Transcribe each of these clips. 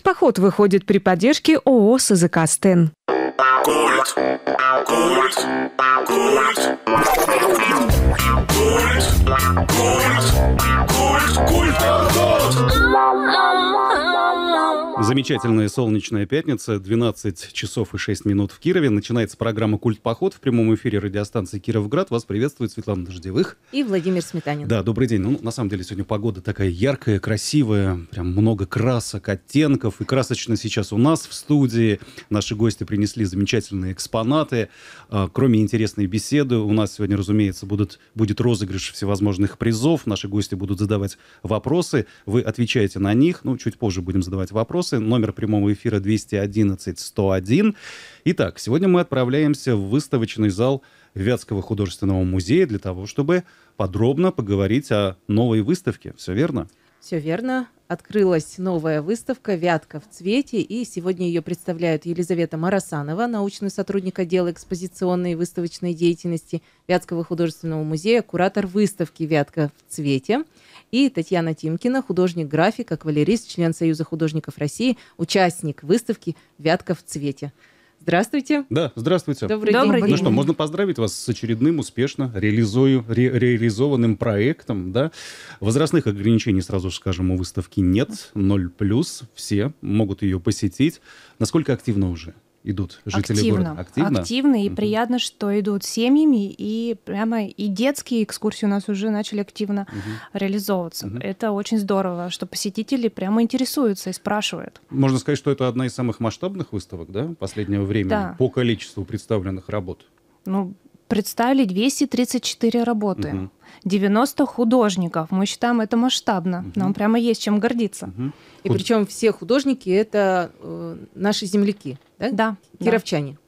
Этот поход выходит при поддержке ООО «СЗК Стен». Культ. Культ. Культ. Культ. Культ. Культ. Культ. Культ. Замечательная солнечная пятница, 12 часов и 6 минут в Кирове. Начинается программа «Культ-поход» в прямом эфире радиостанции «Кировград». Вас приветствует Светлана Дождевых. И Владимир Сметанин. Да, добрый день. Ну, на самом деле, сегодня погода такая яркая, красивая. Прям много красок, оттенков. И красочно сейчас у нас в студии. Наши гости принесли замечательные экспонаты. А, кроме интересной беседы, у нас сегодня, разумеется, будут, будет розыгрыш всевозможных призов. Наши гости будут задавать вопросы. Вы отвечаете на них. Ну, чуть позже будем задавать вопросы вопросы. Номер прямого эфира 211-101. Итак, сегодня мы отправляемся в выставочный зал Вятского художественного музея для того, чтобы подробно поговорить о новой выставке. Все верно? Все верно. Открылась новая выставка «Вятка в цвете», и сегодня ее представляют Елизавета Марасанова, научный сотрудник отдела экспозиционной и выставочной деятельности Вятского художественного музея, куратор выставки «Вятка в цвете», и Татьяна Тимкина, художник-график, аквалерист, член Союза художников России, участник выставки «Вятка в цвете». Здравствуйте. Да, здравствуйте. Добрый, Добрый день. день. Ну что, можно поздравить вас с очередным успешно реализую, ре, реализованным проектом, да? Возрастных ограничений, сразу же скажем, у выставки нет, 0+, все могут ее посетить. Насколько активно уже? идут жители активно, города? Активно. Активно, и угу. приятно, что идут семьями, и прямо и детские экскурсии у нас уже начали активно угу. реализовываться. Угу. Это очень здорово, что посетители прямо интересуются и спрашивают. Можно сказать, что это одна из самых масштабных выставок, да, последнего времени да. по количеству представленных работ? Ну, представили 234 работы, угу. 90 художников. Мы считаем это масштабно. Угу. Нам прямо есть чем гордиться. Угу. И Худ... причем все художники это э, наши земляки да? Да. Кировчане.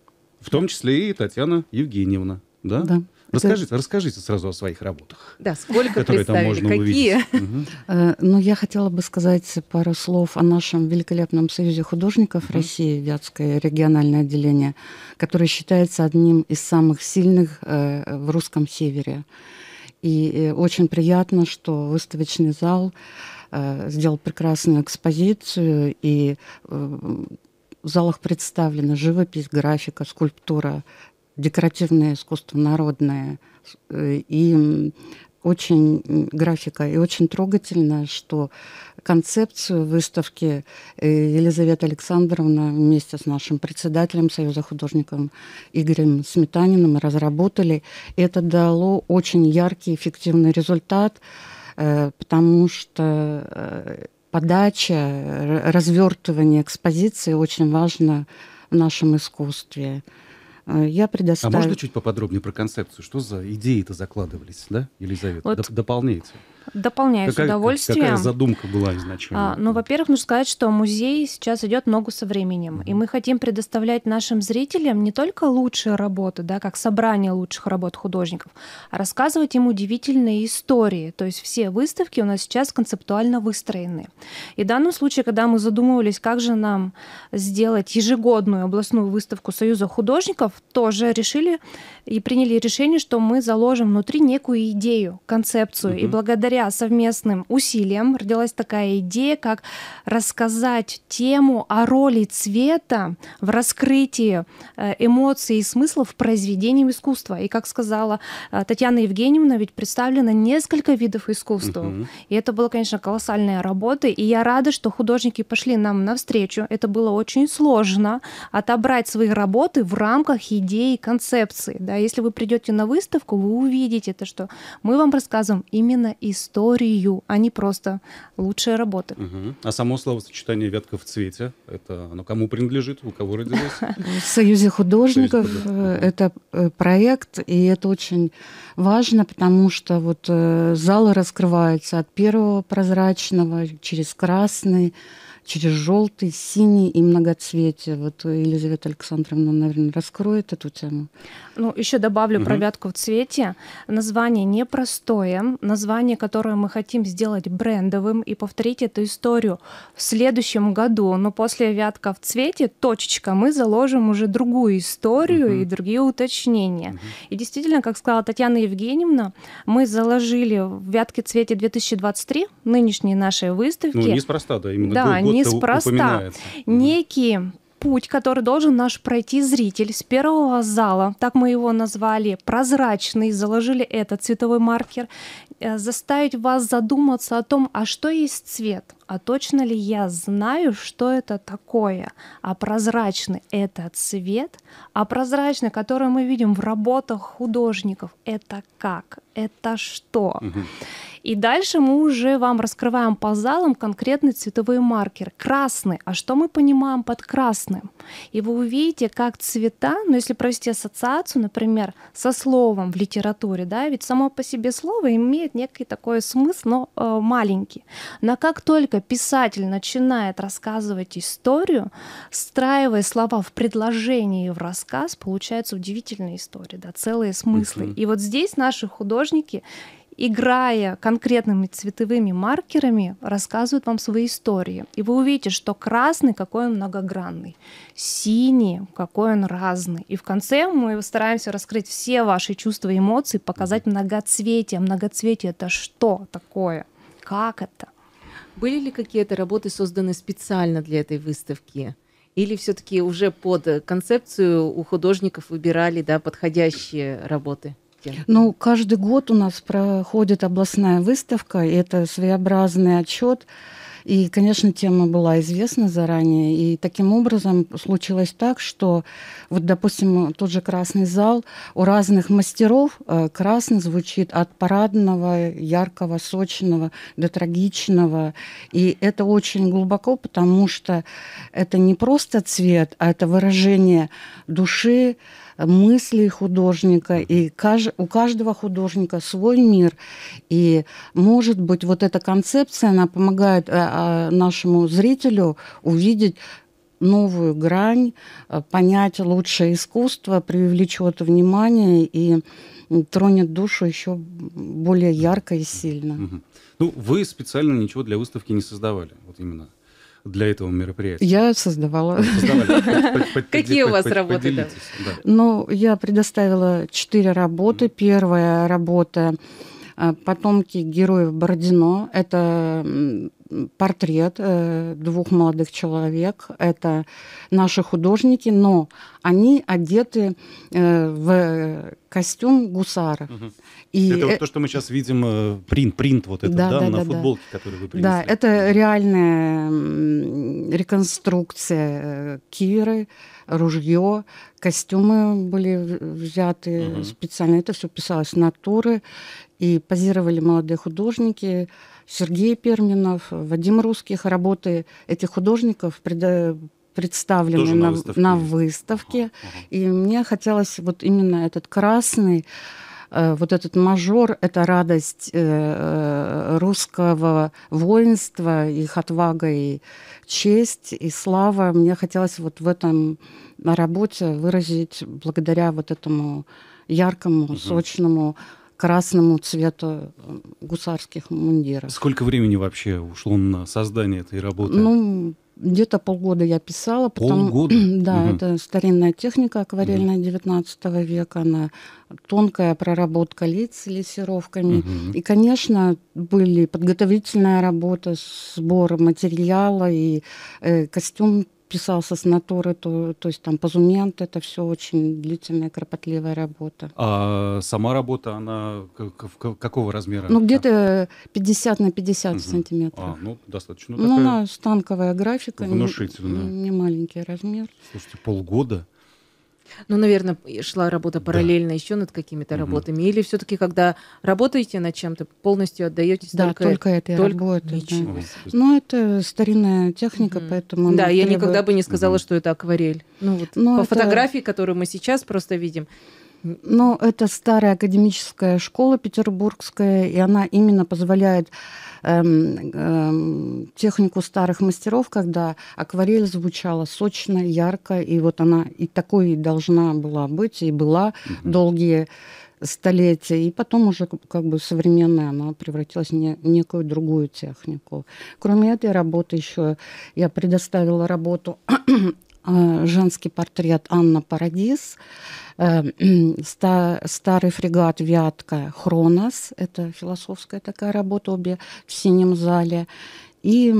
В том числе и Татьяна Евгеньевна, да? Да. Расскажите, расскажите сразу о своих работах. Да, сколько которые там можно какие? Увидеть. Угу. Э, ну, я хотела бы сказать пару слов о нашем великолепном союзе художников России, Вятское региональное отделение, которое считается одним из самых сильных э, в русском севере. И э, очень приятно, что выставочный зал сделал прекрасную экспозицию и в залах представлена живопись, графика, скульптура, декоративное искусство народное. И очень графика и очень трогательно, что концепцию выставки э, Елизавета Александровна вместе с нашим председателем Союза художников Игорем Сметаниным разработали. это дало очень яркий, эффективный результат, э, потому что э, подача, развертывание экспозиции очень важно в нашем искусстве. Э, я предоставлю... А можно чуть поподробнее про концепцию? Что за идеи-то закладывались, да, Елизавета? Вот. Дополняйте. Дополняю какая, с удовольствием. Какая задумка была изначально? А, ну, во-первых, нужно сказать, что музей сейчас идет ногу со временем. Mm-hmm. И мы хотим предоставлять нашим зрителям не только лучшие работы, да, как собрание лучших работ художников, а рассказывать им удивительные истории. То есть все выставки у нас сейчас концептуально выстроены. И в данном случае, когда мы задумывались, как же нам сделать ежегодную областную выставку Союза художников, тоже решили и приняли решение, что мы заложим внутри некую идею, концепцию. Mm-hmm. И благодаря благодаря совместным усилиям родилась такая идея, как рассказать тему о роли цвета в раскрытии э, эмоций и смыслов произведением искусства. И, как сказала э, Татьяна Евгеньевна, ведь представлено несколько видов искусства. Угу. И это было, конечно, колоссальная работа. И я рада, что художники пошли нам навстречу. Это было очень сложно отобрать свои работы в рамках идеи концепции. Да? Если вы придете на выставку, вы увидите то, что мы вам рассказываем именно из историю, а не просто лучшие работы. Угу. А само словосочетание «ветка в цвете» — это оно кому принадлежит, у кого родилось? В Союзе художников э, это э, проект, и это очень важно, потому что вот э, залы раскрываются от первого прозрачного через красный, через желтый, синий и многоцветие. Вот Елизавета Александровна, наверное, раскроет эту тему. Ну, еще добавлю угу. про вятку в цвете. Название непростое, название, которое мы хотим сделать брендовым и повторить эту историю в следующем году. Но после вятка в цвете, точечка, мы заложим уже другую историю угу. и другие уточнения. Угу. И действительно, как сказала Татьяна Евгеньевна, мы заложили в вятке цвете 2023 нынешней нашей выставки. Ну, неспроста, да, именно да, год неспроста. Некий путь, который должен наш пройти зритель с первого зала, так мы его назвали, прозрачный, заложили этот цветовой маркер, э, заставить вас задуматься о том, а что есть цвет – а точно ли я знаю, что это такое, а прозрачный это цвет, а прозрачный, который мы видим в работах художников, это как, это что. Угу. И дальше мы уже вам раскрываем по залам конкретные цветовые маркеры. Красный. А что мы понимаем под красным? И вы увидите, как цвета, ну если провести ассоциацию, например, со словом в литературе, да, ведь само по себе слово имеет некий такой смысл, но э, маленький. Но как только писатель начинает рассказывать историю, встраивая слова в предложение и в рассказ, получаются удивительные истории, да, целые смыслы. Uh-huh. И вот здесь наши художники играя конкретными цветовыми маркерами, рассказывают вам свои истории. И вы увидите, что красный какой он многогранный, синий какой он разный. И в конце мы стараемся раскрыть все ваши чувства и эмоции, показать многоцветие. Многоцветие это что такое? Как это? Были ли какие-то работы созданы специально для этой выставки? Или все-таки уже под э, концепцию у художников выбирали да, подходящие работы? Ну, каждый год у нас проходит областная выставка, и это своеобразный отчет и, конечно, тема была известна заранее. И таким образом случилось так, что вот, допустим, тот же красный зал у разных мастеров э, красный звучит от парадного, яркого, сочного до трагичного. И это очень глубоко, потому что это не просто цвет, а это выражение души, мысли художника, и каж у каждого художника свой мир. И, может быть, вот эта концепция, она помогает э, а, нашему зрителю увидеть новую грань, э, понять лучшее искусство, привлечет внимание и тронет душу еще более ярко и сильно. Ну, вы специально ничего для выставки не создавали, вот именно для этого мероприятия? Я создавала. Какие у вас работы? Ну, я предоставила четыре работы. Первая работа а, «Потомки героев Бородино». Это портрет э, двух молодых человек. Это наши художники, но они одеты э, в э, костюм гусара. Угу. И это вот то, что мы сейчас видим, принт, принт вот этот, да, да, да на да, футболке, да. который вы принесли. Да, это реальная реконструкция Киры, ружье, костюмы были взяты угу. специально. Это все писалось натуры, и позировали молодые художники. Сергей Перминов, Вадим Русских. Работы этих художников пред... представлены на, на выставке. На выставке. Ага, ага. И мне хотелось вот именно этот красный э, вот этот мажор, это радость э, э, русского воинства, их отвага и честь, и слава. Мне хотелось вот в этом на работе выразить благодаря вот этому яркому, угу. сочному красному цвету э, гусарских мундиров. Сколько времени вообще ушло на создание этой работы? Ну, где-то полгода я писала. Потом, полгода? Да, угу. это старинная техника акварельная угу. 19 века. Она тонкая проработка лиц с лессировками. Угу. И, конечно, были подготовительная работа, сбор материала и э, костюм писался с натуры, то, то есть там позумент, это все очень длительная, кропотливая работа. А сама работа, она какого размера? Ну, где-то 50 на 50 угу. сантиметров. А, ну, достаточно. Ну, ну такая... Ну, у графика. Внушительная. Не, не маленький размер. Слушайте, полгода? Ну, наверное, шла работа параллельно да. еще над какими-то угу. работами. Или все-таки, когда работаете над чем-то, полностью отдаетесь да, только, только этой только... работе. Ничего. Ну, это старинная техника, угу. поэтому... Да, я никогда бы не сказала, угу. что это акварель. Ну, вот Но ну, по это... фотографии, которую мы сейчас просто видим, ну, это старая академическая школа петербургская, и она именно позволяет эм, эм, технику старых мастеров, когда акварель звучала сочно, ярко, и вот она и такой должна была быть, и была угу. долгие столетия, и потом уже как бы современная она превратилась в не, некую другую технику. Кроме этой работы еще я предоставила работу Э, женский портрет Анна Парадис, э, старый фрегат «Вятка» Хронос, это философская такая работа, обе в синем зале, и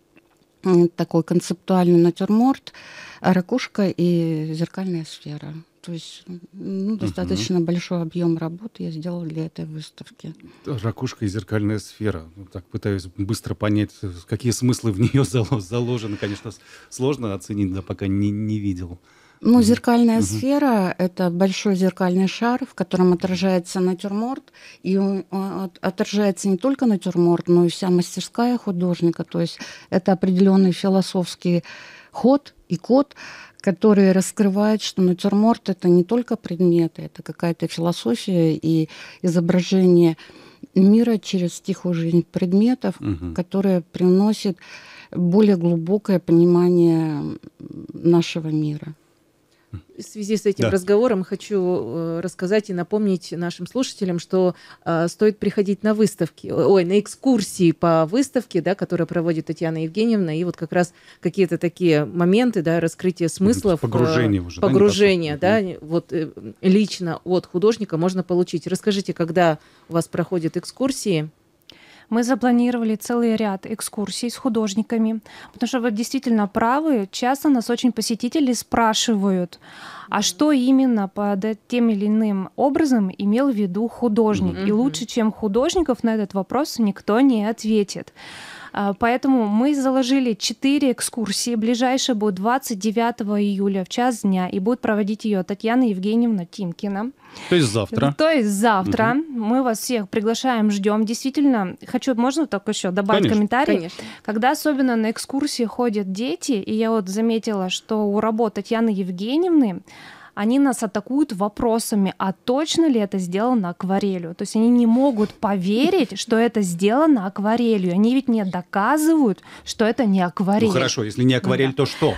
такой концептуальный натюрморт «Ракушка и зеркальная сфера». То есть ну, достаточно угу. большой объем работы я сделала для этой выставки. Ракушка и зеркальная сфера. Так пытаюсь быстро понять, какие смыслы в нее заложены. Конечно, сложно оценить, да, пока не, не видел. Ну, зеркальная mm-hmm. сфера – это большой зеркальный шар, в котором отражается натюрморт. И отражается не только натюрморт, но и вся мастерская художника. То есть это определенный философский ход и код, которые раскрывают, что натюрморт это не только предметы, это какая-то философия и изображение мира через тихую жизнь предметов, угу. которая приносит более глубокое понимание нашего мира в связи с этим да. разговором хочу э, рассказать и напомнить нашим слушателям, что э, стоит приходить на выставки, ой, на экскурсии по выставке, да, которая проводит Татьяна Евгеньевна, и вот как раз какие-то такие моменты, да, раскрытие ну, смыслов, типа погружение э, уже, погружение, да, да вот лично от художника можно получить. Расскажите, когда у вас проходят экскурсии? Мы запланировали целый ряд экскурсий с художниками, потому что вы действительно правы, часто нас очень посетители спрашивают, а что именно под тем или иным образом имел в виду художник. И лучше, чем художников, на этот вопрос никто не ответит. А, поэтому мы заложили 4 экскурсии. Ближайшая будет 29 июля в час дня. И будет проводить ее Татьяна Евгеньевна Тимкина. То есть завтра. То есть завтра. Угу. Мы вас всех приглашаем, ждем. Действительно, хочу, можно только еще добавить конечно, комментарий? Конечно. Когда особенно на экскурсии ходят дети, и я вот заметила, что у работ Татьяны Евгеньевны они нас атакуют вопросами, а точно ли это сделано акварелью? То есть они не могут поверить, что это сделано акварелью. Они ведь не доказывают, что это не акварель. Ну хорошо, если не акварель, да. то что?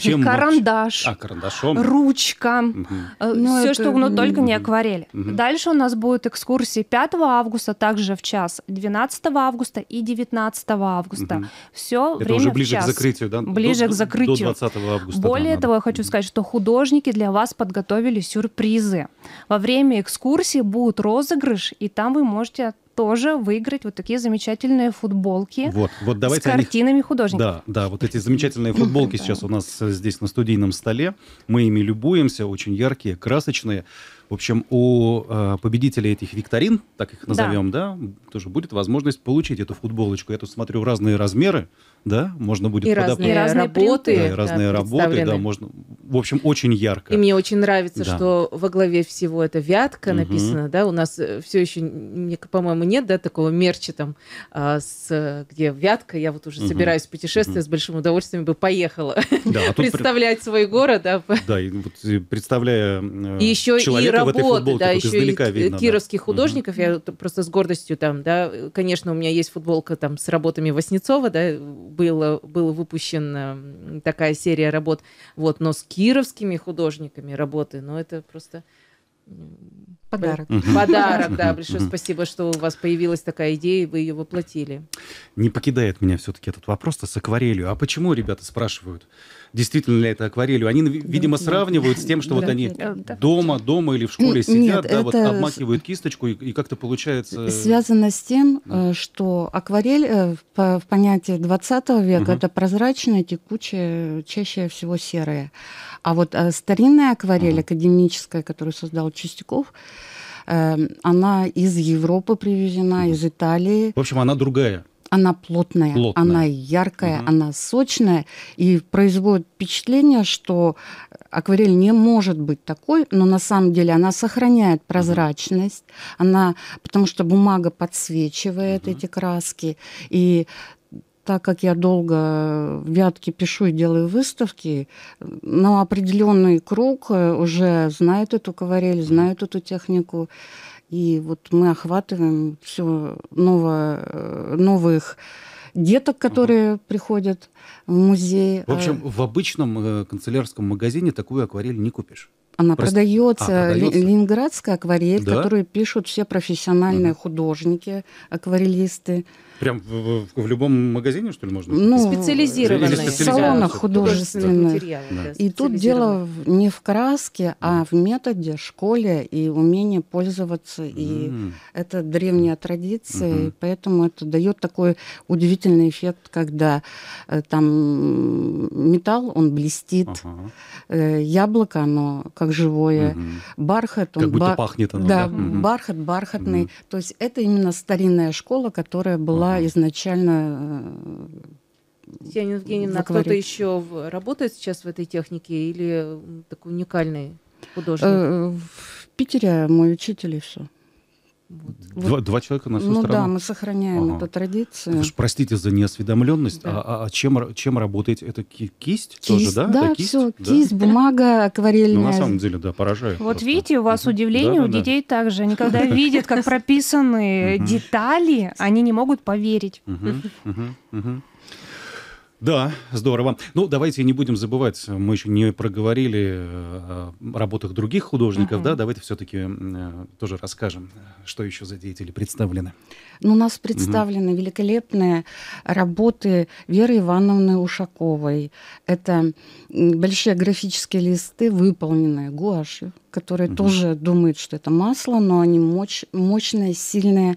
Чем Карандаш. А, карандашом. Ручка. Угу. Э, ну, Все, это... что, но только не акварель. Угу. Дальше у нас будут экскурсии 5 августа, также в час, 12 августа и 19 августа. Угу. Все это время уже ближе в час. к закрытию, да? Ближе до, к закрытию. До 20 августа. Более да, того, я хочу сказать, что художники для вас подготовили сюрпризы. Во время экскурсии будет розыгрыш, и там вы можете тоже выиграть вот такие замечательные футболки вот, вот давайте с картинами них... художников. Да, да, вот эти замечательные футболки сейчас у нас э, здесь на студийном столе. Мы ими любуемся, очень яркие, красочные. В общем, у э, победителей этих викторин, так их назовем, да. да, тоже будет возможность получить эту футболочку. Я тут смотрю разные размеры, да, можно будет... И, разные, и разные работы. Да, и разные да, работы, да, можно... В общем, очень ярко. И мне очень нравится, да. что во главе всего это «Вятка» угу. написано, да, у нас э, все еще, по-моему, нет, да, такого мерча там, а, с, где «Вятка», я вот уже угу. собираюсь в путешествие, угу. с большим удовольствием бы поехала да, а представлять при... свой город. Да, да и вот, представляя э, и еще человека, и работы, в этой футболке, да, еще издалека и видно, кировских да. художников, угу. я просто с гордостью там, да, конечно, у меня есть футболка там с работами Васнецова, да, было, было выпущена эм, такая серия работ, вот, но с кировскими художниками работы, ну, это просто... Подарок. Подарок, да. Большое спасибо, что у вас появилась такая идея, и вы ее воплотили. Не покидает меня все-таки этот вопрос-то с акварелью. А почему ребята спрашивают? действительно ли это акварелью. Они, видимо, сравнивают с тем, что вот они дома, дома или в школе сидят, да, вот обмакивают кисточку, и как-то получается... Э, Связано с тем, э, что акварель э, в понятии 20 века это прозрачная, текучая, чаще всего серая. А вот старинная акварель, академическая, которую создал Чистяков, она из Европы привезена, из Италии. В общем, она другая она плотная, плотная. она яркая, угу. она сочная и производит впечатление, что акварель не может быть такой, но на самом деле она сохраняет прозрачность, угу. она, потому что бумага подсвечивает угу. эти краски и так как я долго в Вятке пишу и делаю выставки, но определенный круг э, уже знает эту акварель, знает эту технику. И вот мы охватываем все ново, э, новых деток, которые угу. приходят в музей. В общем, а в обычном э, канцелярском магазине такую акварель не купишь. Она Прости. продается, а, продается. ленинградская акварель, да? которую пишут все профессиональные угу. художники, акварелисты. Прям в, в, в любом магазине, что ли, можно? Ну, специализированные. В салонах художественных. Да. И тут дело не в краске, а в методе, школе и умении пользоваться. Mm. И это древняя традиция, mm-hmm. и поэтому это дает такой удивительный эффект, когда э, там металл, он блестит, ага. э, яблоко, оно как живое, mm-hmm. бархат, он... Как будто ба- пахнет оно. Да, mm-hmm. бархат бархатный. Mm-hmm. То есть это именно старинная школа, которая была была изначально Татьяна э, Евгеньевна, а кто-то еще работает сейчас в этой технике или такой уникальный художник? Э, в Питере мой учитель и все. Вот. Два, два человека на всю ну, страну? Ну да, мы сохраняем ага. эту традицию. Ну, ж, простите за неосведомленность. Да. А, а, а чем, чем работает эта кисть, кисть тоже, да? Да, кисть? все. Да? Кисть, бумага, акварельная. Ну на самом деле, да, поражает. Вот просто. видите, у вас удивление, да, у да, детей да. также. Они когда видят, как прописаны детали, они не могут поверить. Да, здорово. Ну, давайте не будем забывать, мы еще не проговорили э, о работах других художников, угу. да, давайте все-таки э, тоже расскажем, что еще за деятели представлены. Ну, у нас представлены угу. великолепные работы Веры Ивановны Ушаковой. Это большие графические листы, выполненные гуашью, которые угу. тоже думают, что это масло, но они мощ, мощные, сильные,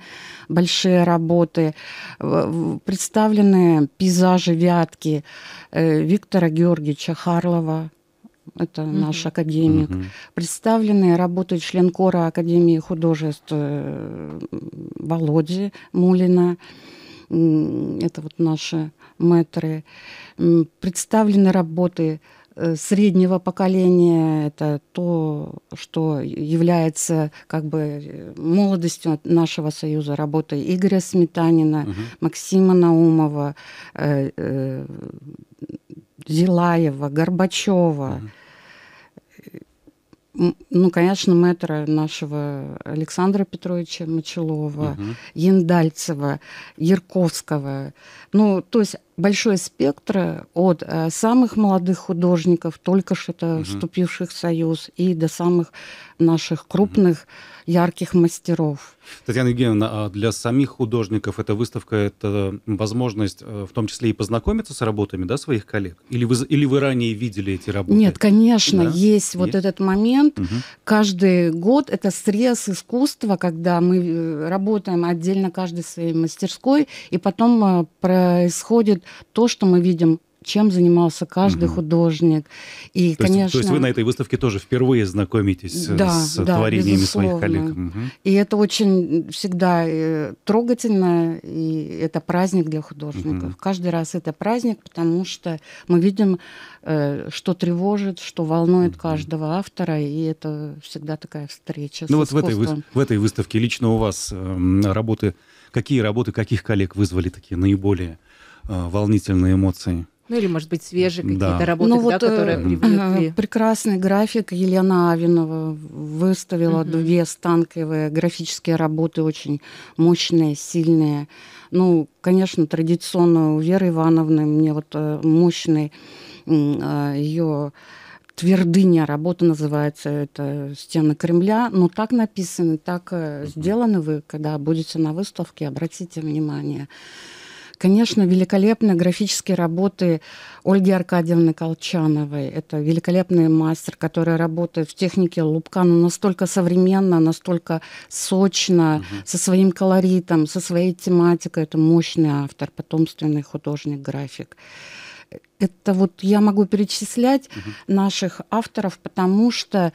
большие работы. Представлены пейзажи вятки э, Виктора Георгиевича Харлова, это угу. наш академик. Угу. Представлены работы членкора Академии художеств э, Володи Мулина. Это вот наши мэтры. Представлены работы Э, среднего поколения, это то, что является как бы молодостью нашего союза, работы Игоря Сметанина, угу. Максима Наумова, э, э, Зилаева, Горбачева. Угу. Ну, конечно, мэтра нашего Александра Петровича Мочелова, угу. Яндальцева, Ярковского. Ну, то есть большой спектр от э, самых молодых художников, только что угу. вступивших в Союз, и до самых наших крупных угу. ярких мастеров. Татьяна Евгеньевна, а для самих художников эта выставка – это возможность э, в том числе и познакомиться с работами да, своих коллег? Или вы, или вы ранее видели эти работы? Нет, конечно, да? есть, есть вот этот момент. Угу. Каждый год это срез искусства, когда мы э, работаем отдельно каждый своей мастерской, и потом происходит то, что мы видим чем занимался каждый угу. художник. И, то, конечно... есть, то есть вы на этой выставке тоже впервые знакомитесь да, с да, творениями безусловно. своих коллег. Угу. И это очень всегда э, трогательно, и это праздник для художников. Угу. Каждый раз это праздник, потому что мы видим, э, что тревожит, что волнует угу. каждого автора, и это всегда такая встреча. Ну вот искусством. в этой, в этой выставке лично у вас эм, работы, какие работы каких коллег вызвали такие наиболее Э, волнительные эмоции. Ну или, может быть, свежие какие-то да. Ну работы, ну, да, вот, э, которые привлекли. Прекрасный график Елена Авинова выставила угу. две станковые графические работы, очень мощные, сильные. Ну, конечно, традиционную у Веры Ивановны, мне вот э, мощный ее твердыня работа называется, это стены Кремля, но так написаны, так угу. сделаны вы, когда будете на выставке, обратите внимание. Конечно, великолепные графические работы Ольги Аркадьевны Колчановой. Это великолепный мастер, который работает в технике лупка, но настолько современно, настолько сочно, угу. со своим колоритом, со своей тематикой. Это мощный автор, потомственный художник, график это вот я могу перечислять угу. наших авторов, потому что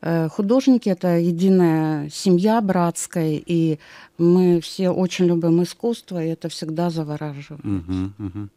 э, художники это единая семья братская, и мы все очень любим искусство, и это всегда завораживает. Угу, угу.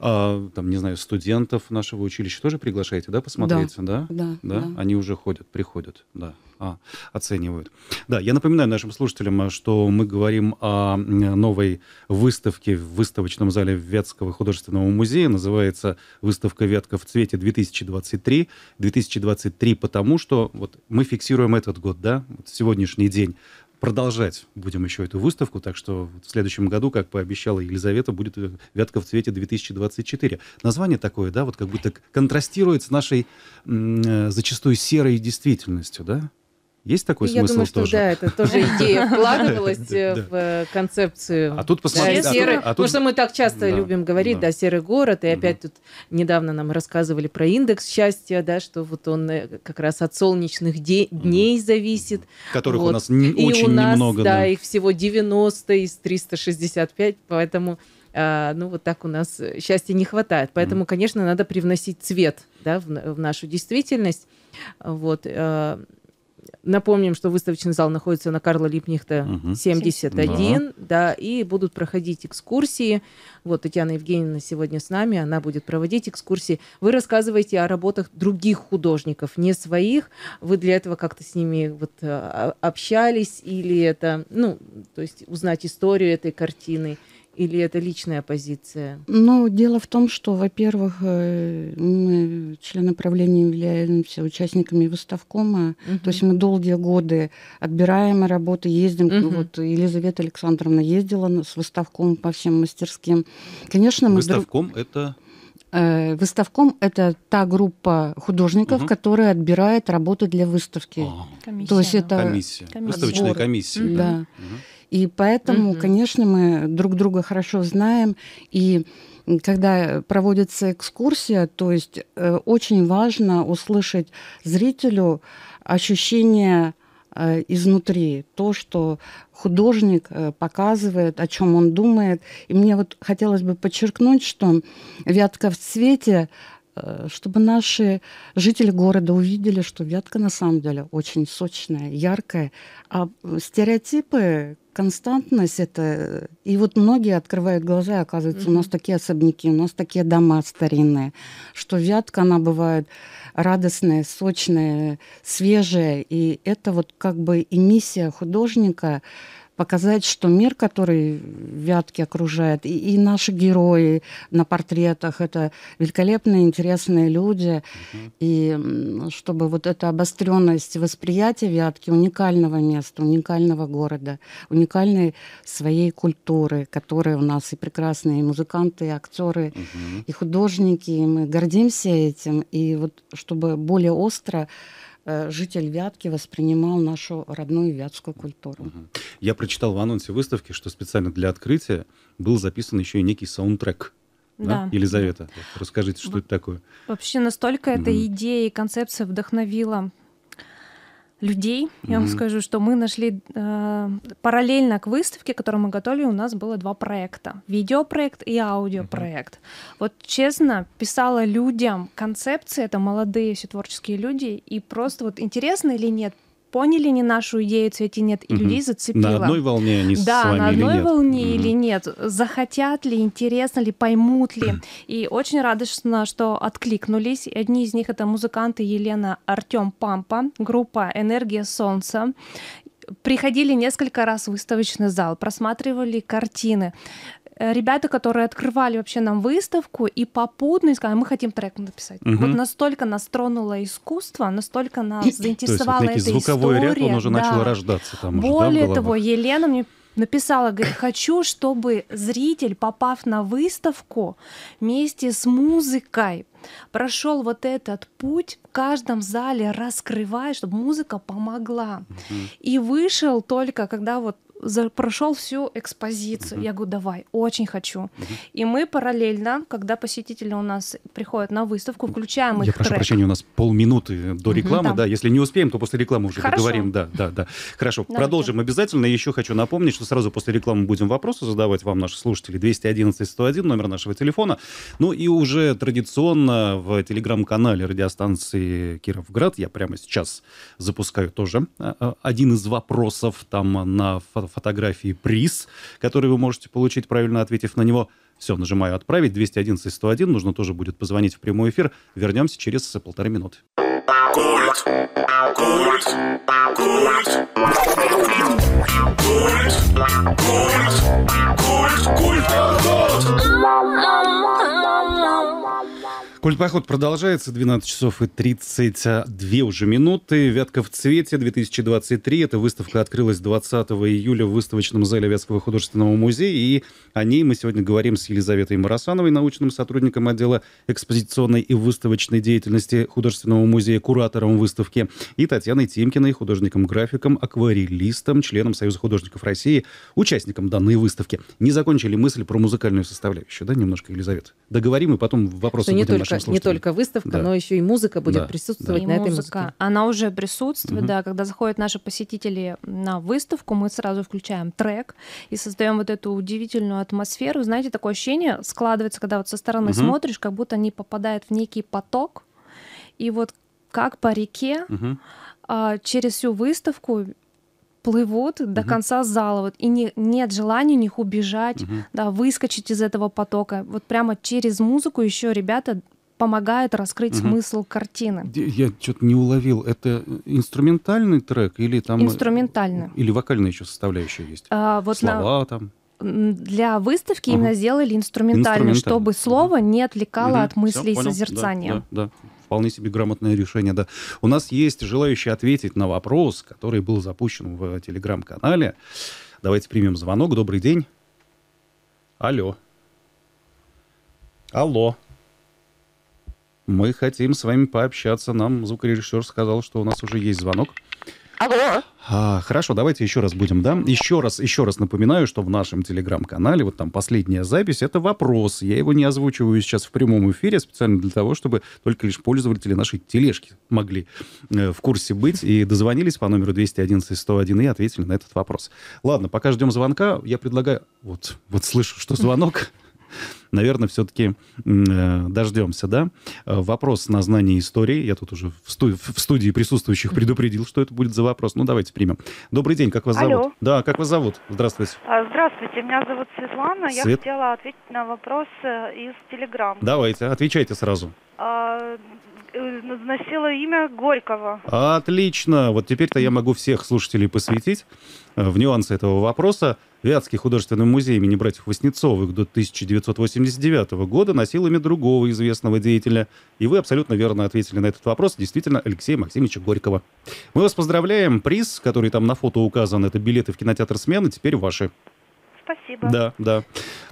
А, там, не знаю, студентов нашего училища тоже приглашаете, да, посмотреть, да? Да. да, да? да. Они уже ходят, приходят, да. А, оценивают. Да, я напоминаю нашим слушателям, что мы говорим о новой выставке в выставочном зале Вятского художественного музея. Называется выставка «Ветка в цвете 2023». 2023 потому, что вот мы фиксируем этот год, да, вот сегодняшний день продолжать будем еще эту выставку, так что в следующем году, как пообещала Елизавета, будет э, «Вятка в цвете 2024». Название такое, да, вот как будто контрастирует с нашей э, зачастую серой действительностью, да? Есть такой Я смысл думаю, что, тоже? Да, это тоже идея вкладывалась э, в э, концепцию. А тут посмотрите. А а Потому что мы так часто любим говорить, да, серый город, и опять тут недавно нам рассказывали про индекс счастья, да, что вот он э, как раз от солнечных дней зависит. Которых у нас очень немного. Да, их всего 90 из 365, поэтому а, ну вот так у нас счастья не хватает. Поэтому, конечно, надо привносить цвет да, в, в нашу действительность. Вот. Напомним, что выставочный зал находится на Карла Липнихта угу. 71, да. да, и будут проходить экскурсии. Вот Татьяна Евгеньевна сегодня с нами, она будет проводить экскурсии. Вы рассказываете о работах других художников, не своих. Вы для этого как-то с ними вот а, общались или это, ну, то есть узнать историю этой картины? Или это личная позиция? Ну, дело в том, что, во-первых, э, мы, члены правления, являемся участниками выставкома. Угу. То есть мы долгие годы отбираем работы, ездим. Угу. Вот Елизавета Александровна ездила с выставком по всем мастерским. Конечно, мы... Выставком друг... это... Э, выставком это та группа художников, угу. которая отбирает работы для выставки. -а. комиссия, То есть да. это комиссия. комиссия. выставочная комиссия. Да. да. Угу. И поэтому, угу. конечно, мы друг друга хорошо знаем. И когда проводится экскурсия, то есть э, очень важно услышать зрителю ощущение э, изнутри, то, что художник э, показывает, о чем он думает. И мне вот хотелось бы подчеркнуть, что «Вятка в цвете» э, чтобы наши жители города увидели, что вятка на самом деле очень сочная, яркая. А стереотипы, константность это... Э, и вот многие открывают глаза, и оказывается, mm-hmm. у нас такие особняки, у нас такие дома старинные, что вятка, она бывает радостная, сочная, свежая. И это вот как бы и миссия художника — показать, что мир, который Вятки окружает, и, и наши герои на портретах, это великолепные, интересные люди, угу. и чтобы вот эта обостренность восприятия Вятки, уникального места, уникального города, уникальной своей культуры, которая у нас и прекрасные и музыканты, и актеры, угу. и художники, и мы гордимся этим, и вот чтобы более остро Э, житель Вятки воспринимал нашу родную вятскую культуру. Я прочитал в анонсе выставки, что специально для открытия был записан еще и некий саундтрек. Да? да. Елизавета, расскажите, что Во- это такое? Вообще настолько mm-hmm. эта идея и концепция вдохновила людей. Mm-hmm. Я вам скажу, что мы нашли э, параллельно к выставке, которую мы готовили, у нас было два проекта. Видеопроект и аудиопроект. Mm-hmm. Вот честно, писала людям концепции, это молодые все творческие люди, и просто вот интересно или нет, поняли не нашу идею «Цвети нет» и угу. людей зацепило. На одной волне они да, с вами на одной или волне угу. или нет. Захотят ли, интересно ли, поймут ли. И очень радостно, что откликнулись. Одни из них — это музыканты Елена Артем Пампа, группа «Энергия солнца» приходили несколько раз в выставочный зал, просматривали картины, Э, ребята, которые открывали вообще нам выставку и попутно и сказали, а мы хотим трек написать. Угу. Вот настолько нас тронуло искусство, настолько нас заинтересовала То есть, звуковой история. ряд, он уже да. начал рождаться там Более уже, да, того, Елена мне написала, говорит, хочу, чтобы зритель, попав на выставку вместе с музыкой, прошел вот этот путь в каждом зале, раскрывая, чтобы музыка помогла. Угу. И вышел только, когда вот за, прошел всю экспозицию. Mm-hmm. Я говорю, давай, очень хочу. Mm-hmm. И мы параллельно, когда посетители у нас приходят на выставку, включаем их Я трек. прошу прощения, у нас полминуты до рекламы, mm-hmm. да. да, если не успеем, то после рекламы уже Хорошо. поговорим, да, да, да. Хорошо, Давайте. продолжим обязательно. Еще хочу напомнить, что сразу после рекламы будем вопросы задавать вам, наши слушатели, 211-101, номер нашего телефона. Ну и уже традиционно в телеграм-канале радиостанции Кировград я прямо сейчас запускаю тоже а, а, один из вопросов там на фотографии приз, который вы можете получить, правильно ответив на него. Все, нажимаю «Отправить», 211-101, нужно тоже будет позвонить в прямой эфир. Вернемся через полторы минуты. Культ. Культ. Культ. Культ. Культ. Культ. Культ. Культ. Культпоход продолжается. 12 часов и 32 уже минуты. «Вятка в цвете 2023». Эта выставка открылась 20 июля в выставочном зале Вятского художественного музея. И о ней мы сегодня говорим с Елизаветой Марасановой, научным сотрудником отдела экспозиционной и выставочной деятельности художественного музея, куратором выставки, и Татьяной Тимкиной, художником-графиком, акварелистом, членом Союза художников России, участником данной выставки. Не закончили мысль про музыкальную составляющую, да, немножко, Елизавета? договорим, и потом вопросы Что не будем только, Не только выставка, да. но еще и музыка будет да. присутствовать да. на и этой музыка. музыке. Она уже присутствует, угу. да. Когда заходят наши посетители на выставку, мы сразу включаем трек и создаем вот эту удивительную атмосферу. Знаете, такое ощущение складывается, когда вот со стороны угу. смотришь, как будто они попадают в некий поток, и вот как по реке угу. через всю выставку плывут угу. до конца зала, вот, и не, нет желания у них убежать, угу. да, выскочить из этого потока. Вот прямо через музыку еще ребята помогают раскрыть угу. смысл картины. Я что-то не уловил. Это э, инструментальный трек или там... Э, инструментальный. Или вокальная еще составляющая есть? А, вот Слова на... там? для выставки ага. именно сделали инструментальный, инструментальный, чтобы слово не отвлекало угу. от мыслей Все, понял. созерцания. Да, да, да вполне себе грамотное решение, да. У нас есть желающие ответить на вопрос, который был запущен в телеграм-канале. Давайте примем звонок. Добрый день. Алло. Алло. Мы хотим с вами пообщаться. Нам звукорежиссер сказал, что у нас уже есть звонок. Алло. А, хорошо, давайте еще раз будем, да? Еще раз, еще раз напоминаю, что в нашем телеграм-канале, вот там последняя запись, это вопрос. Я его не озвучиваю сейчас в прямом эфире специально для того, чтобы только лишь пользователи нашей тележки могли э, в курсе быть и дозвонились по номеру 211-101 и ответили на этот вопрос. Ладно, пока ждем звонка, я предлагаю... Вот, вот слышу, что звонок наверное, все-таки э, дождемся, да? Э, вопрос на знание истории. Я тут уже в, сту- в студии присутствующих предупредил, что это будет за вопрос. Ну, давайте примем. Добрый день, как вас Алло. зовут? Да, как вас зовут? Здравствуйте. А, здравствуйте, меня зовут Светлана. Свет... Я хотела ответить на вопрос э, из Телеграм. Давайте, отвечайте сразу. А носила имя Горького. Отлично. Вот теперь-то я могу всех слушателей посвятить в нюансы этого вопроса. Вятский художественный музей имени братьев Васнецовых до 1989 года носил имя другого известного деятеля. И вы абсолютно верно ответили на этот вопрос. Действительно, Алексея Максимовича Горького. Мы вас поздравляем. Приз, который там на фото указан, это билеты в кинотеатр «Смены», теперь ваши. Спасибо. Да, да.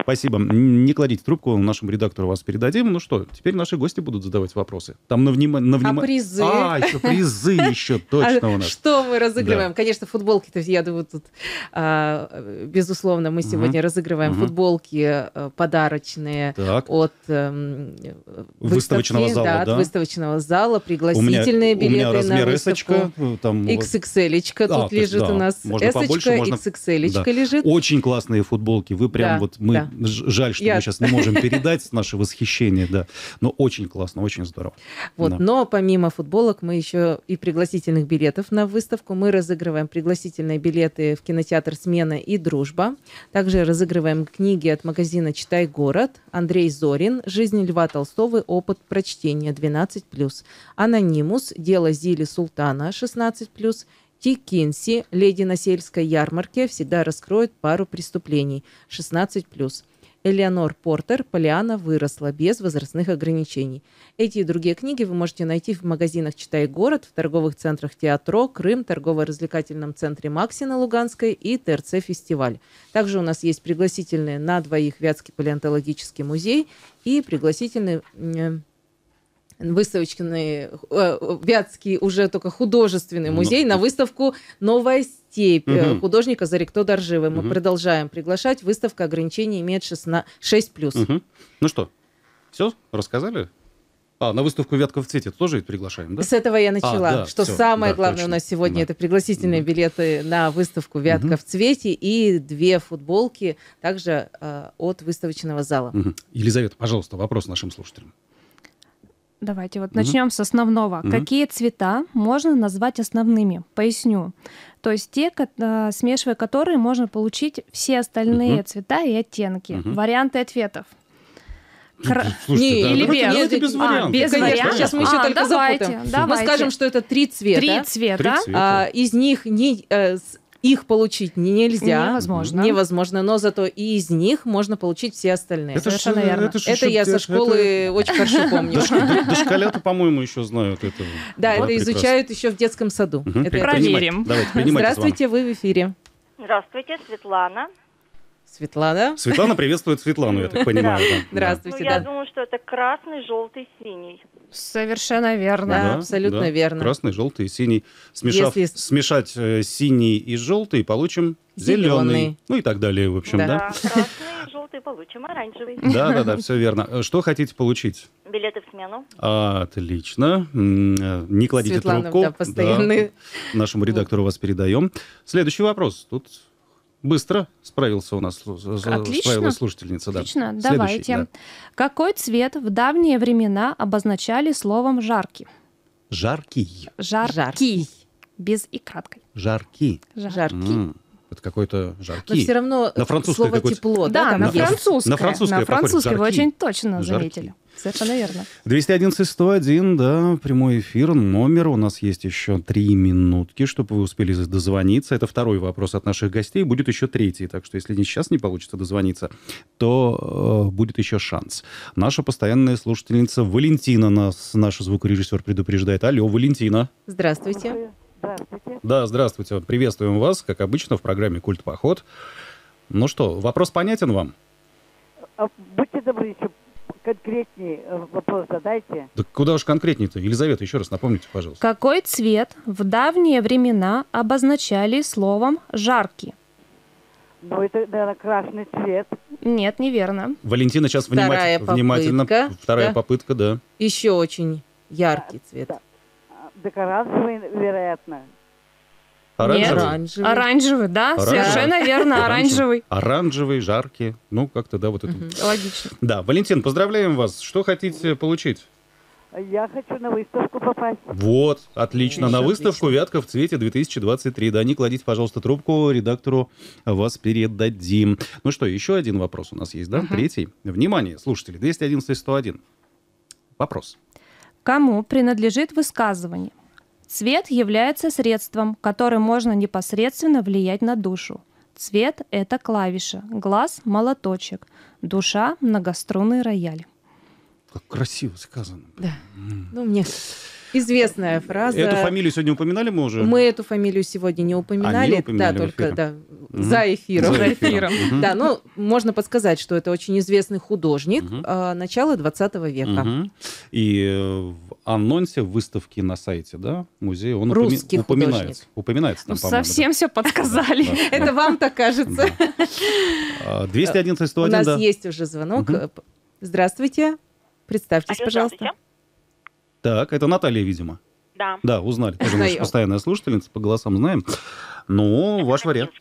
Спасибо. Не кладите трубку, нашему редактору вас передадим. Ну что, теперь наши гости будут задавать вопросы. Там на внимание... На вним... А призы? А, еще призы еще, а точно у нас. Что мы разыгрываем? Конечно, футболки, то есть я думаю, тут, а, безусловно, мы сегодня разыгрываем футболки э, подарочные от э, выставочного зала, да, от выставочного зала, пригласительные билеты на выставку. S-очка, э, там... xxl а, тут лежит у нас. Можно S-очка, можно... XXL-очка лежит. Очень классные футболки. Вы прям вот мы Жаль, что я... мы сейчас не можем передать наше восхищение, да. Но очень классно, очень здорово. Вот, да. но помимо футболок мы еще и пригласительных билетов на выставку. Мы разыгрываем пригласительные билеты в кинотеатр «Смена» и «Дружба». Также разыгрываем книги от магазина «Читай город», Андрей Зорин, «Жизнь Льва Толстого. Опыт прочтения 12+,» «Анонимус», «Дело Зили Султана» 16+, Ти Кинси, леди на сельской ярмарке, всегда раскроет пару преступлений. 16+. Элеонор Портер «Полиана выросла» без возрастных ограничений. Эти и другие книги вы можете найти в магазинах «Читай город», в торговых центрах «Театро», «Крым», торгово-развлекательном центре «Макси» на Луганской и ТРЦ «Фестиваль». Также у нас есть пригласительные на двоих Вятский палеонтологический музей и пригласительный выставочный, э, Вятский уже только художественный ну, музей, на выставку «Новая степь» угу. художника Зарикто Дорживы. Мы продолжаем приглашать. Выставка ограничений имеет 16, 6+. Угу. Ну что, все? Рассказали? А, на выставку Вятка в цвете» тоже ведь приглашаем, да? С этого я начала. А, да, что все, самое да, главное точно. у нас сегодня, да. это пригласительные да. билеты на выставку «Вятка угу. в цвете» и две футболки также э, от выставочного зала. Угу. Елизавета, пожалуйста, вопрос нашим слушателям. Давайте вот начнем mm-hmm. с основного. Mm-hmm. Какие цвета можно назвать основными? Поясню. То есть те, э, смешивая которые, можно получить все остальные mm-hmm. цвета и оттенки. Mm-hmm. Варианты ответов. Ну, Кр... Слушайте, не, да, или без, без а, вариантов. А, без Конечно, вариантов. сейчас мы еще а, только давайте, запутаем. Давайте. Мы скажем, что это три цвета. Три цвета. Три цвета. А, из них не, а, э, их получить нельзя. Невозможно. Невозможно, но зато и из них можно получить все остальные. Это, Совершенно ж, э, верно. Это, ж, это я со школы это... очень хорошо помню. Дошколята, по-моему, еще знают это. Да, это изучают еще в детском саду. проверим. Здравствуйте, вы в эфире. Здравствуйте, Светлана. Светлана. Светлана приветствует Светлану, я так понимаю. Да. Здравствуйте. Ну, я думаю, что это красный, желтый, синий. Совершенно верно. Да, Абсолютно да. верно. Красный, желтый синий. Смешав, Если... Смешать э, синий и желтый, получим зеленый. зеленый. Ну и так далее, в общем, да. да? Красный, желтый получим оранжевый. Да, да, да, все верно. Э, что хотите получить? Билеты в смену. Отлично. Э, не кладите Светлана, трубку. Да, постоянные. Да. Нашему редактору вас передаем. Следующий вопрос. Тут Быстро справился у нас Отлично. слушательница. Да. Отлично, Следующий, давайте. Да. Какой цвет в давние времена обозначали словом «жаркий»? Жаркий. Жаркий. Жаркий. Без и краткой. Жаркий. Жаркий. м это какой-то жаркий. Но все равно на французское слово тепло, да, да на, французское. На французское, на французское вы очень точно заметили. Совершенно верно. 211-101, да, прямой эфир, номер. У нас есть еще три минутки, чтобы вы успели дозвониться. Это второй вопрос от наших гостей. Будет еще третий, так что если сейчас не получится дозвониться, то э, будет еще шанс. Наша постоянная слушательница Валентина нас, наш звукорежиссер, предупреждает. Алло, Валентина. Здравствуйте. Здравствуйте. Да, здравствуйте. Приветствуем вас, как обычно, в программе «Культ поход». Ну что, вопрос понятен вам? А, будьте добры, еще конкретнее э, вопрос задайте. Да куда уж конкретнее-то? Елизавета, еще раз напомните, пожалуйста. Какой цвет в давние времена обозначали словом «жаркий»? Ну, это, наверное, красный цвет. Нет, неверно. Валентина сейчас внимательно, попытка, внимательно. Вторая да. попытка, да. Еще очень яркий да, цвет. Да так оранжевый, вероятно. Оранжевый? Нет, оранжевый. оранжевый, да, оранжевый. совершенно верно, оранжевый. Оранжевый, жаркий, ну как-то, да, вот это. логично. Да, Валентин, поздравляем вас. Что хотите получить? Я хочу на выставку попасть. Вот, отлично. Еще на выставку отлично. «Вятка в цвете 2023». Да, не кладите, пожалуйста, трубку, редактору вас передадим. Ну что, еще один вопрос у нас есть, да? Угу. Третий. Внимание, слушатели, 211-101. Вопрос. Кому принадлежит высказывание? Цвет является средством, которым можно непосредственно влиять на душу. Цвет – это клавиша, глаз – молоточек, душа – многострунный рояль. Как красиво сказано. Да. Ну, мне Известная фраза. Эту фамилию сегодня упоминали мы уже? Мы эту фамилию сегодня не упоминали. А, упоминали да, только эфире. да, угу. за эфиром. За эфиром. Угу. Да, ну, можно подсказать, что это очень известный художник угу. э, начала 20 века. Угу. И в анонсе выставки на сайте, да, музея, он Русский упоми... упоминается. Упоминается там, ну, Совсем да. все подсказали. Это вам так кажется. 211 101, а, У нас есть уже звонок. Здравствуйте. Представьтесь, пожалуйста. Так, это Наталья, видимо. Да. Да, узнали. Тоже наша постоянная слушательница, по голосам знаем. Ну, это ваш вариант.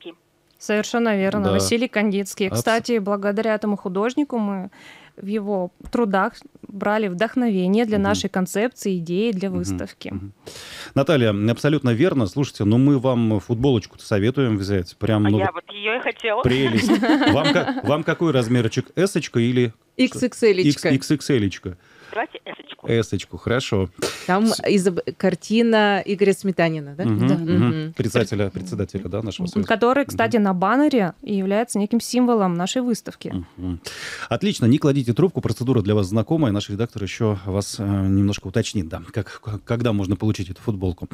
Совершенно верно. Да. Василий Кандицкий. Абс... Кстати, благодаря этому художнику мы в его трудах брали вдохновение для угу. нашей концепции, идеи для выставки. Угу. Наталья, абсолютно верно. Слушайте, ну мы вам футболочку советуем взять. Прям, а ну, я вот ее и хотела. Прелесть. Вам, как, вам какой размерчик? S или... XXL. -очка. XXL. -очка. Давайте S. Эсочку, хорошо. Там изоб... картина Игоря Сметанина, да? Председателя, председателя, да, нашего союза. Который, кстати, на баннере и является неким символом нашей выставки. Отлично, не кладите трубку, процедура для вас знакомая. Наш редактор еще вас э, немножко уточнит, да, как, когда можно получить эту футболку.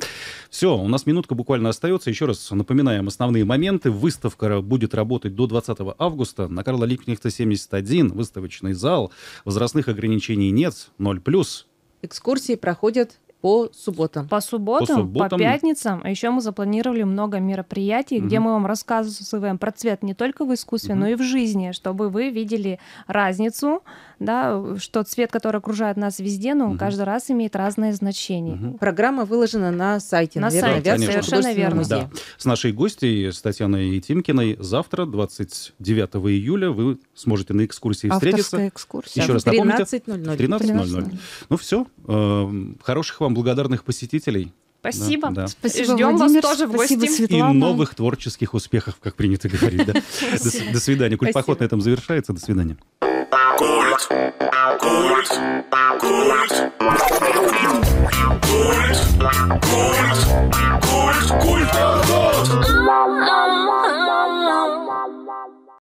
Все, у нас минутка буквально остается. Еще раз напоминаем основные моменты. Выставка будет работать до 20 августа на Карла Липкнехта 71, выставочный зал. Возрастных ограничений нет, 0+. Экскурсии проходят по субботам. По субботам, по, субботам. по пятницам. А еще мы запланировали много мероприятий, угу. где мы вам рассказываем про цвет не только в искусстве, угу. но и в жизни, чтобы вы видели разницу, да, что цвет, который окружает нас везде, но он угу. каждый раз имеет разное значение. Угу. Программа выложена на сайте. На наверное, сайте, верно, совершенно верно. Да. С нашей гостьей, с Татьяной Ятимкиной, завтра, 29 июля, вы сможете на экскурсии Авторская встретиться. экскурсия. Еще раз напомните. 13.00. 13.00. Ну все, Хороших вам благодарных посетителей. Спасибо. Да, да. Спасибо, Ждем Владимир, вас тоже в гости. И новых творческих успехов, как принято говорить. Да. До, до свидания. Кульпоход на этом завершается. До свидания. Культ. Культ. Культ. Культ. Культ. Культ. Культ. Культ.